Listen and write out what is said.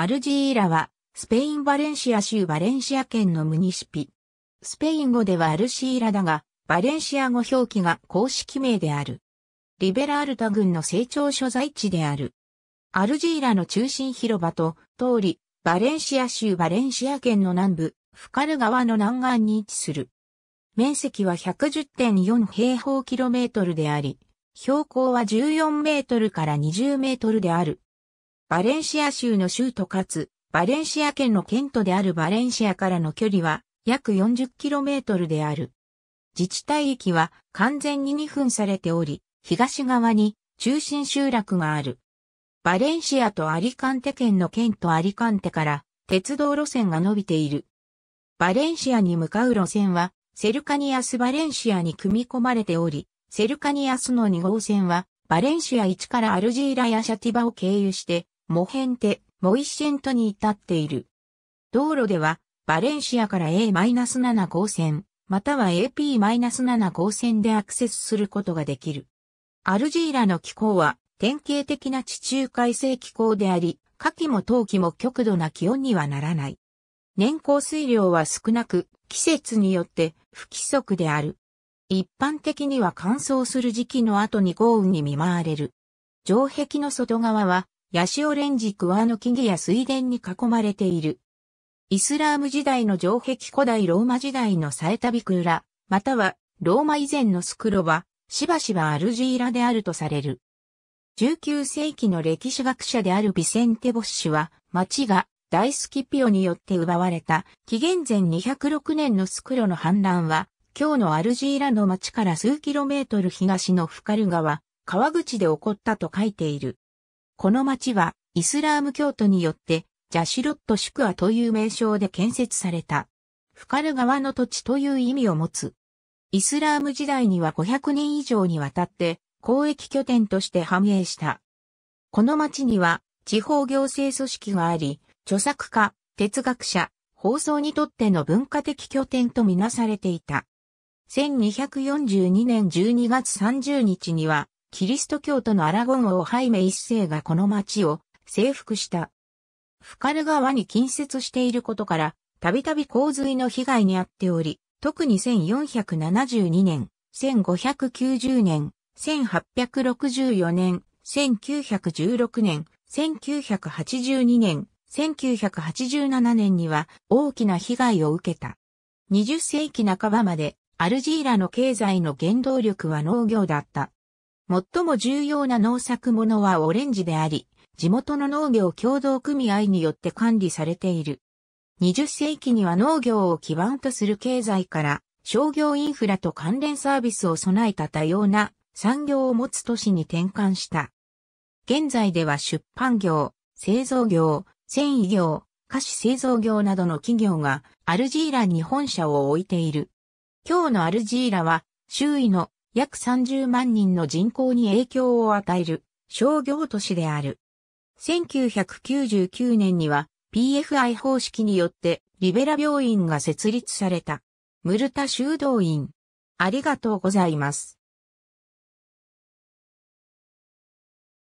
アルジーラは、スペイン・バレンシア州バレンシア県のムニシピ。スペイン語ではアルシーラだが、バレンシア語表記が公式名である。リベラアルタ軍の成長所在地である。アルジーラの中心広場と、通り、バレンシア州バレンシア県の南部、フカル川の南岸に位置する。面積は110.4平方キロメートルであり、標高は14メートルから20メートルである。バレンシア州の州都かつ、バレンシア県の県都であるバレンシアからの距離は約 40km である。自治体域は完全に2分されており、東側に中心集落がある。バレンシアとアリカンテ県の県とアリカンテから鉄道路線が伸びている。バレンシアに向かう路線はセルカニアスバレンシアに組み込まれており、セルカニアスの2号線はバレンシア1からアルジーラやシャティバを経由してモヘンテ、モイシェントに至っている。道路では、バレンシアから A-7 号線、または AP-7 号線でアクセスすることができる。アルジーラの気候は、典型的な地中海性気候であり、夏季も冬季も極度な気温にはならない。年降水量は少なく、季節によって不規則である。一般的には乾燥する時期の後に豪雨に見舞われる。城壁の外側はヤシオレンジクワの木々や水田に囲まれている。イスラーム時代の城壁古代ローマ時代のサエタビクーラ、またはローマ以前のスクロは、しばしばアルジーラであるとされる。19世紀の歴史学者であるビセンテ・ボッシュは、町が大スキピオによって奪われた紀元前206年のスクロの反乱は、今日のアルジーラの町から数キロメートル東のフカル川、川口で起こったと書いている。この町はイスラーム教徒によってジャシロットシュクアという名称で建設された。フカル川の土地という意味を持つ。イスラーム時代には500年以上にわたって交易拠点として繁栄した。この町には地方行政組織があり、著作家、哲学者、放送にとっての文化的拠点とみなされていた。1242年12月30日には、キリスト教徒のアラゴン王ハイメ一世がこの町を征服した。フカル川に近接していることから、たびたび洪水の被害に遭っており、特に1472年、1590年、1864年、1916年、1982年、1987年には大きな被害を受けた。20世紀半ばまでアルジーラの経済の原動力は農業だった。最も重要な農作物はオレンジであり、地元の農業協同組合によって管理されている。20世紀には農業を基盤とする経済から商業インフラと関連サービスを備えた多様な産業を持つ都市に転換した。現在では出版業、製造業、繊維業、菓子製造業などの企業がアルジーラに本社を置いている。今日のアルジーラは周囲の約30万人の人口に影響を与える商業都市である。1999年には PFI 方式によってリベラ病院が設立された。ムルタ修道院。ありがとうございます。